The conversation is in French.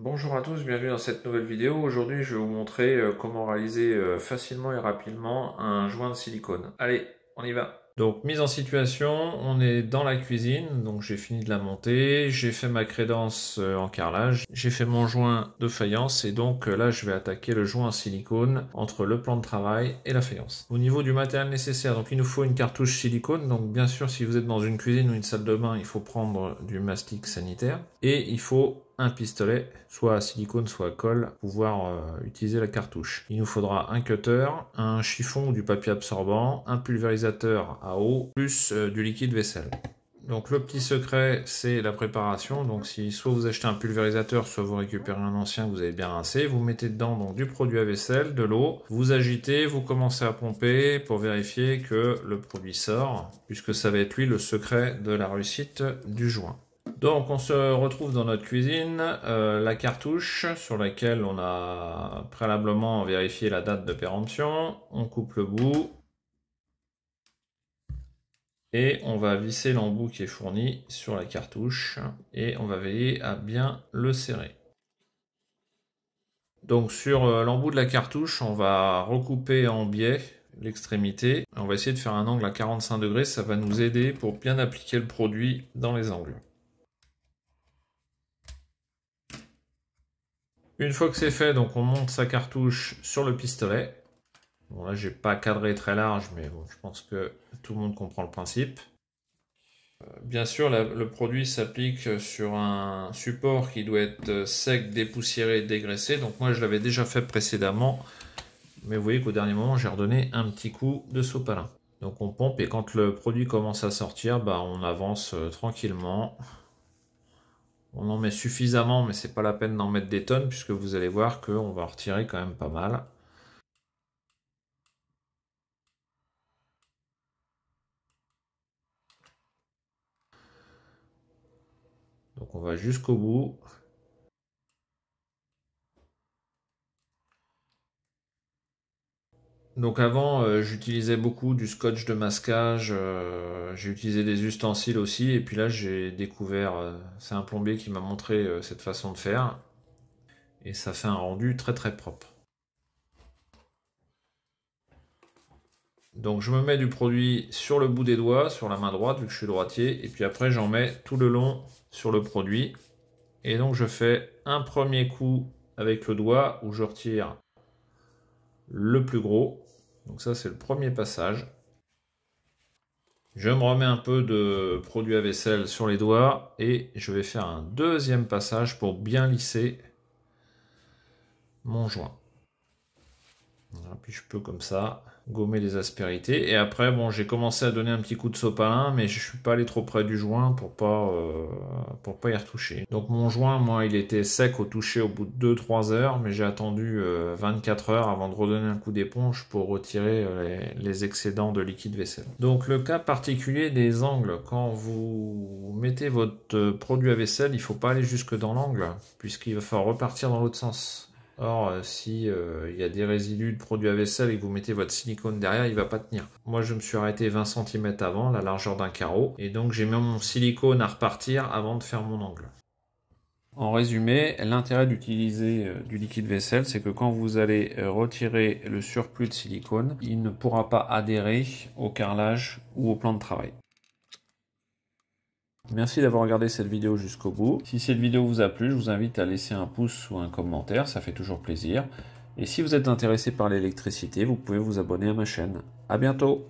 Bonjour à tous, bienvenue dans cette nouvelle vidéo. Aujourd'hui, je vais vous montrer euh, comment réaliser euh, facilement et rapidement un joint de silicone. Allez, on y va donc mise en situation, on est dans la cuisine, donc j'ai fini de la monter, j'ai fait ma crédence euh, en carrelage, j'ai fait mon joint de faïence et donc euh, là je vais attaquer le joint en silicone entre le plan de travail et la faïence. Au niveau du matériel nécessaire, donc il nous faut une cartouche silicone, donc bien sûr si vous êtes dans une cuisine ou une salle de bain, il faut prendre du mastic sanitaire et il faut un pistolet, soit à silicone, soit à colle, pour pouvoir euh, utiliser la cartouche. Il nous faudra un cutter, un chiffon ou du papier absorbant, un pulvérisateur plus euh, du liquide vaisselle. Donc le petit secret, c'est la préparation. Donc si soit vous achetez un pulvérisateur, soit vous récupérez un ancien, vous avez bien rincé, vous mettez dedans donc du produit à vaisselle, de l'eau, vous agitez, vous commencez à pomper pour vérifier que le produit sort, puisque ça va être lui le secret de la réussite du joint. Donc on se retrouve dans notre cuisine, euh, la cartouche sur laquelle on a préalablement vérifié la date de péremption, on coupe le bout, et on va visser l'embout qui est fourni sur la cartouche et on va veiller à bien le serrer. Donc sur euh, l'embout de la cartouche, on va recouper en biais l'extrémité. On va essayer de faire un angle à 45 degrés, ça va nous aider pour bien appliquer le produit dans les angles. Une fois que c'est fait, donc on monte sa cartouche sur le pistolet Bon, là, j'ai pas cadré très large, mais je pense que tout le monde comprend le principe. Euh, bien sûr, le produit s'applique sur un support qui doit être sec, dépoussiéré, dégraissé. Donc moi, je l'avais déjà fait précédemment. Mais vous voyez qu'au dernier moment, j'ai redonné un petit coup de sopalin. Donc on pompe et quand le produit commence à sortir, bah, on avance euh, tranquillement. On en met suffisamment, mais c'est pas la peine d'en mettre des tonnes puisque vous allez voir qu'on va en retirer quand même pas mal. Donc on va jusqu'au bout. Donc avant, euh, j'utilisais beaucoup du scotch de masquage, euh, j'ai utilisé des ustensiles aussi, et puis là j'ai découvert, euh, c'est un plombier qui m'a montré cette façon de faire, et ça fait un rendu très très propre. Donc je me mets du produit sur le bout des doigts, sur la main droite, vu que je suis droitier. Et puis après, j'en mets tout le long sur le produit. Et donc je fais un premier coup avec le doigt où je retire le plus gros. Donc ça, c'est le premier passage. Je me remets un peu de produit à vaisselle sur les doigts. Et je vais faire un deuxième passage pour bien lisser mon joint puis je peux comme ça gommer les aspérités. Et après, bon, j'ai commencé à donner un petit coup de sopalin, mais je suis pas allé trop près du joint pour pas euh, pour pas y retoucher. Donc mon joint, moi, il était sec au toucher au bout de 2-3 heures, mais j'ai attendu 24 euh, heures avant de redonner un coup d'éponge pour retirer euh, les, les, excédents de liquide vaisselle. Donc le cas particulier des angles, quand vous mettez votre produit à vaisselle, il faut pas aller jusque dans l'angle, puisqu'il va falloir repartir dans l'autre sens. Or, euh, si euh, il y a des résidus de produits à vaisselle et que vous mettez votre silicone derrière, il ne va pas tenir. Moi, je me suis arrêté 20 cm avant, la largeur d'un carreau, et donc j'ai mis mon silicone à repartir avant de faire mon angle. En résumé, l'intérêt d'utiliser euh, du liquide vaisselle, c'est que quand vous allez retirer le surplus de silicone, il ne pourra pas adhérer au carrelage ou au plan de travail. Merci d'avoir regardé cette vidéo jusqu'au bout. Si cette vidéo vous a plu, je vous invite à laisser un pouce ou un commentaire, ça fait toujours plaisir. Et si vous êtes intéressé par l'électricité, vous pouvez vous abonner à ma chaîne. A bientôt